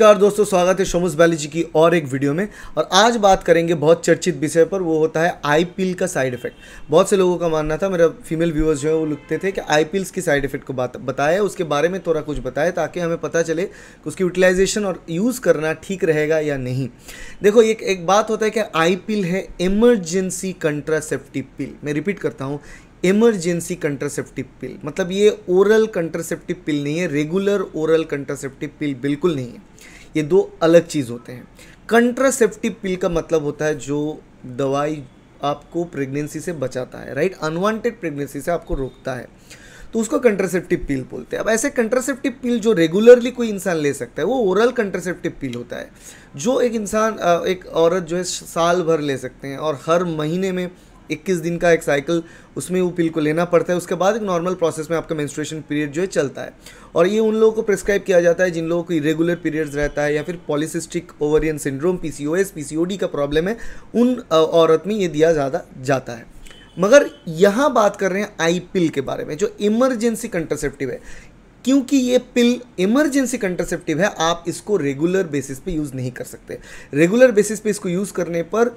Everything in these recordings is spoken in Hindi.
नमस्कार दोस्तों स्वागत है सोमस बैली जी की और एक वीडियो में और आज बात करेंगे बहुत चर्चित विषय पर वो होता है आई पिल का साइड इफेक्ट बहुत से लोगों का मानना था मेरा फीमेल व्यूअर्स जो है वो लिखते थे कि आई पिल्स की साइड इफेक्ट को बात बताया उसके बारे में थोड़ा कुछ बताए ताकि हमें पता चले कि उसकी यूटिलाइजेशन और यूज़ करना ठीक रहेगा या नहीं देखो एक एक बात होता है कि आई पिल है इमरजेंसी कंट्रासेप्टिव पिल मैं रिपीट करता हूँ इमरजेंसी कंट्रासेप्टिव पिल मतलब ये ओरल कंट्रासेप्टिव पिल नहीं है रेगुलर ओरल कंट्रासेप्टिव पिल बिल्कुल नहीं है ये दो अलग चीज़ होते हैं कंट्रासेप्टिव पिल का मतलब होता है जो दवाई आपको प्रेगनेंसी से बचाता है राइट अनवांटेड प्रेगनेंसी से आपको रोकता है तो उसको कंट्रासेप्टिव पिल बोलते हैं अब ऐसे कंट्रासेप्टिव पिल जो रेगुलरली कोई इंसान ले सकता है वो ओरल कंट्रासेप्टिव पिल होता है जो एक इंसान एक औरत जो है साल भर ले सकते हैं और हर महीने में 21 दिन का एक साइकिल उसमें वो पिल को लेना पड़ता है उसके बाद एक नॉर्मल प्रोसेस में आपका मेंस्ट्रुएशन पीरियड जो है चलता है और ये उन लोगों को प्रिस्क्राइब किया जाता है जिन लोगों को इरेगुलर पीरियड्स रहता है या फिर polycystic ovarian syndrome PCOS PCOD का प्रॉब्लम है उन औरत में ये दिया ज़्यादा जाता है मगर यहाँ बात कर रहे हैं आई पिल के बारे में जो इमरजेंसी कंट्रसेप्टिव है क्योंकि ये पिल इमरजेंसी कंट्रसेप्टिव है आप इसको रेगुलर बेसिस पे यूज़ नहीं कर सकते रेगुलर बेसिस पे इसको यूज़ करने पर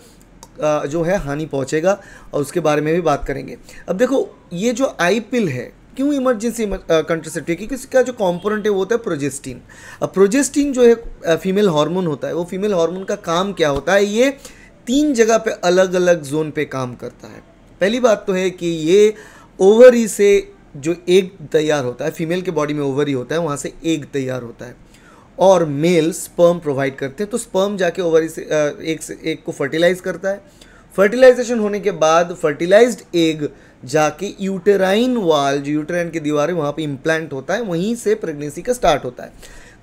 जो है हानि पहुँचेगा और उसके बारे में भी बात करेंगे अब देखो ये जो आई पिल है क्यों इमरजेंसी कंट्रसेप्टिव क्योंकि इसका जो कंपोनेंट है वो होता है प्रोजेस्टिन अब प्रोजेस्टिन जो है फीमेल हार्मोन होता है वो फीमेल हार्मोन का काम क्या होता है ये तीन जगह पे अलग अलग जोन पे काम करता है पहली बात तो है कि ये ओवरी से जो एक तैयार होता है फीमेल के बॉडी में ओवरी होता है वहाँ से एक तैयार होता है और मेल स्पर्म प्रोवाइड करते हैं तो स्पर्म जाके ओवरी से एक से एक को फर्टिलाइज करता है फर्टिलाइजेशन होने के बाद फर्टिलाइज्ड एग जाके यूटेराइन वाल जो यूटेराइन की दीवार है वहाँ पे इम्प्लांट होता है वहीं से प्रेगनेंसी का स्टार्ट होता है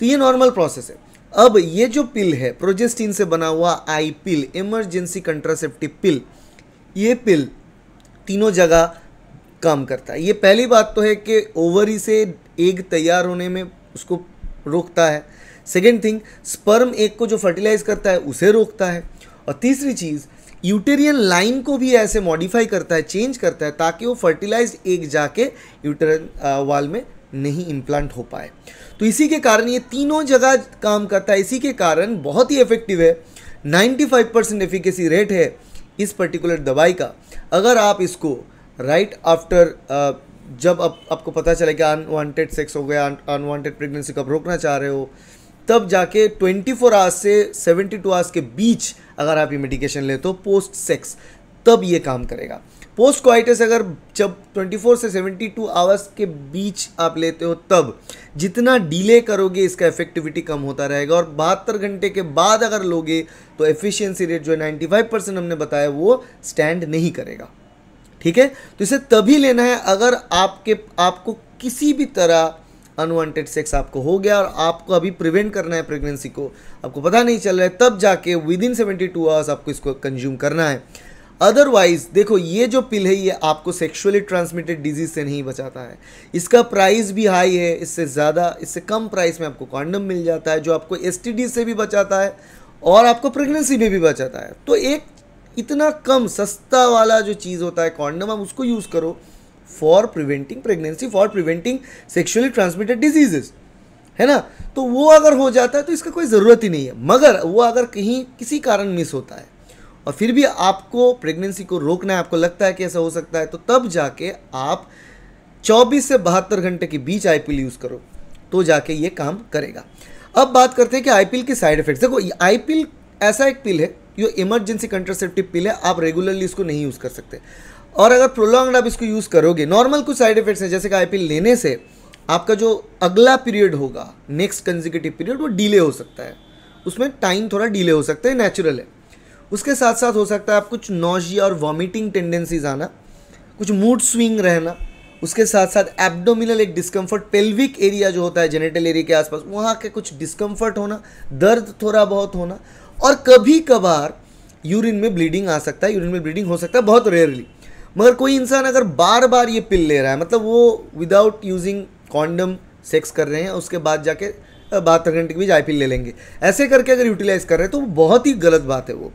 तो ये नॉर्मल प्रोसेस है अब ये जो पिल है प्रोजेस्टीन से बना हुआ आई पिल इमरजेंसी कंट्रासेप्टिव पिल ये पिल तीनों जगह काम करता है ये पहली बात तो है कि ओवरी से एग तैयार होने में उसको रोकता है सेकेंड थिंग स्पर्म एक को जो फर्टिलाइज करता है उसे रोकता है और तीसरी चीज़ यूटेरियन लाइन को भी ऐसे मॉडिफाई करता है चेंज करता है ताकि वो फर्टिलाइज एक जाके यूटेरन वाल में नहीं इम्प्लांट हो पाए तो इसी के कारण ये तीनों जगह काम करता है इसी के कारण बहुत ही इफेक्टिव है 95 परसेंट एफिकेसी रेट है इस पर्टिकुलर दवाई का अगर आप इसको राइट right आफ्टर जब आप, आपको पता चले कि अनवांटेड सेक्स हो गया अनवांटेड प्रेगनेंसी को आप रोकना चाह रहे हो तब जाके 24 फोर आवर्स से 72 टू आवर्स के बीच अगर आप ये मेडिकेशन लें तो पोस्ट सेक्स तब ये काम करेगा पोस्ट क्वाइटिस अगर जब 24 से 72 आवर्स के बीच आप लेते हो तब जितना डिले करोगे इसका इफेक्टिविटी कम होता रहेगा और बहत्तर घंटे के बाद अगर लोगे तो एफिशिएंसी रेट जो है नाइन्टी परसेंट हमने बताया वो स्टैंड नहीं करेगा ठीक है तो इसे तभी लेना है अगर आपके आपको किसी भी तरह अनवांटेड सेक्स आपको हो गया और आपको अभी प्रिवेंट करना है प्रेगनेंसी को आपको पता नहीं चल रहा है तब जाके within seventy two hours आपको इसको कंज्यूम करना है अदरवाइज देखो ये जो पिल है ये आपको सेक्सुअली ट्रांसमिटेड डिजीज से नहीं बचाता है इसका प्राइस भी हाई है इससे ज़्यादा इससे कम प्राइस में आपको कॉन्डम मिल जाता है जो आपको एस से भी बचाता है और आपको प्रेगनेंसी में भी बचाता है तो एक इतना कम सस्ता वाला जो चीज़ होता है कॉन्डम आप उसको यूज़ करो for preventing pregnancy for preventing sexually transmitted diseases है ना तो वो अगर हो जाता है तो इसका कोई ज़रूरत ही नहीं है मगर वो अगर कहीं किसी कारण मिस होता है और फिर भी आपको प्रेगनेंसी को रोकना है आपको लगता है कि ऐसा हो सकता है तो तब जाके आप 24 से बहत्तर घंटे के बीच आई यूज़ करो तो जाके ये काम करेगा अब बात करते हैं कि आई के साइड इफेक्ट्स देखो आई ऐसा एक पिल है जो इमरजेंसी कंट्रासेप्टिव पिल है आप रेगुलरली इसको नहीं यूज़ कर सकते और अगर प्रोलॉन्ग आप इसको यूज़ करोगे नॉर्मल कुछ साइड इफेक्ट्स हैं जैसे कि आई लेने से आपका जो अगला पीरियड होगा नेक्स्ट कंजिकटिव पीरियड वो डिले हो सकता है उसमें टाइम थोड़ा डिले हो सकता है नेचुरल है उसके साथ साथ हो सकता है आप कुछ नोजिया और वॉमिटिंग टेंडेंसीज आना कुछ मूड स्विंग रहना उसके साथ साथ एब्डोमिनल एक डिस्कम्फर्ट पेल्विक एरिया जो होता है जेनेटल एरिया के आसपास वहाँ के कुछ डिस्कम्फर्ट होना दर्द थोड़ा बहुत होना और कभी कभार यूरिन में ब्लीडिंग आ सकता है यूरिन में ब्लीडिंग हो सकता है बहुत रेयरली मगर कोई इंसान अगर बार बार ये पिल ले रहा है मतलब वो विदाउट यूजिंग कॉन्डम सेक्स कर रहे हैं उसके बाद जाके बहत्तर घंटे के बीच आई पिल ले लेंगे ऐसे करके अगर यूटिलाइज कर रहे हैं तो बहुत ही गलत बात है वो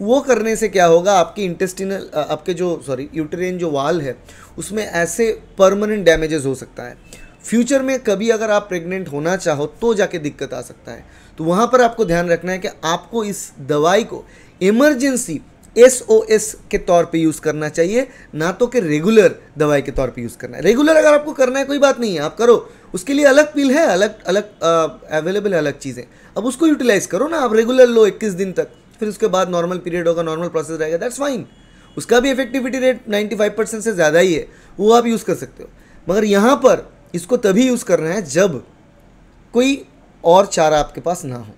वो करने से क्या होगा आपके इंटेस्टिनल आपके जो सॉरी यूटेरिन जो वाल है उसमें ऐसे परमानेंट डैमेजेस हो सकता है फ्यूचर में कभी अगर आप प्रेग्नेंट होना चाहो तो जाके दिक्कत आ सकता है तो वहाँ पर आपको ध्यान रखना है कि आपको इस दवाई को इमरजेंसी एस ओ एस के तौर पे यूज़ करना चाहिए ना तो कि रेगुलर दवाई के तौर पे यूज़ करना है रेगुलर अगर आपको करना है कोई बात नहीं है आप करो उसके लिए अलग पिल है अलग अलग अवेलेबल है अलग चीज़ें अब उसको यूटिलाइज़ करो ना आप रेगुलर लो इक्कीस दिन तक फिर उसके बाद नॉर्मल पीरियड होगा नॉर्मल प्रोसेस रहेगा दैट्स फाइन उसका भी इफेक्टिविटी रेट नाइन्टी परसेंट से ज़्यादा ही है वो आप यूज़ कर सकते हो मगर यहाँ पर इसको तभी यूज़ करना है जब कोई और चारा आपके पास ना हो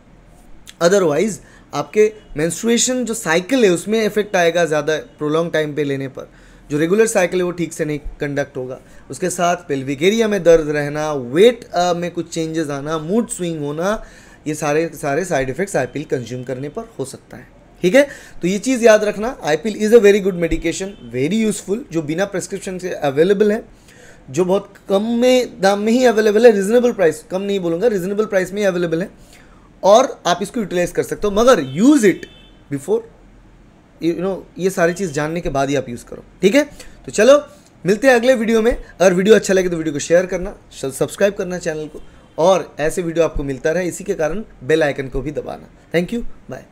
अदरवाइज़ आपके मेंस्ट्रुएशन जो साइकिल है उसमें इफेक्ट आएगा ज़्यादा प्रोलॉन्ग टाइम पे लेने पर जो रेगुलर साइकिल है वो ठीक से नहीं कंडक्ट होगा उसके साथ पेल्विक एरिया में दर्द रहना वेट में कुछ चेंजेस आना मूड स्विंग होना ये सारे सारे साइड इफेक्ट्स आईपिल कंज्यूम करने पर हो सकता है ठीक है तो ये चीज़ याद रखना i pill is a very good medication very useful जो बिना प्रेस्क्रिप्शन से अवेलेबल है जो बहुत कम में दाम में ही अवेलेबल है रिजनेबल प्राइस कम नहीं बोलूँगा रीजनेबल प्राइस में ही अवेलेबल है और आप इसको यूटिलाइज कर सकते हो मगर use it before you know ये सारी चीज़ जानने के बाद ही आप यूज़ करो ठीक है तो चलो मिलते हैं अगले वीडियो में अगर वीडियो अच्छा लगे तो वीडियो को शेयर करना सब्सक्राइब करना चैनल को और ऐसे वीडियो आपको मिलता रहे इसी के कारण बेल आइकन को भी दबाना थैंक यू बाय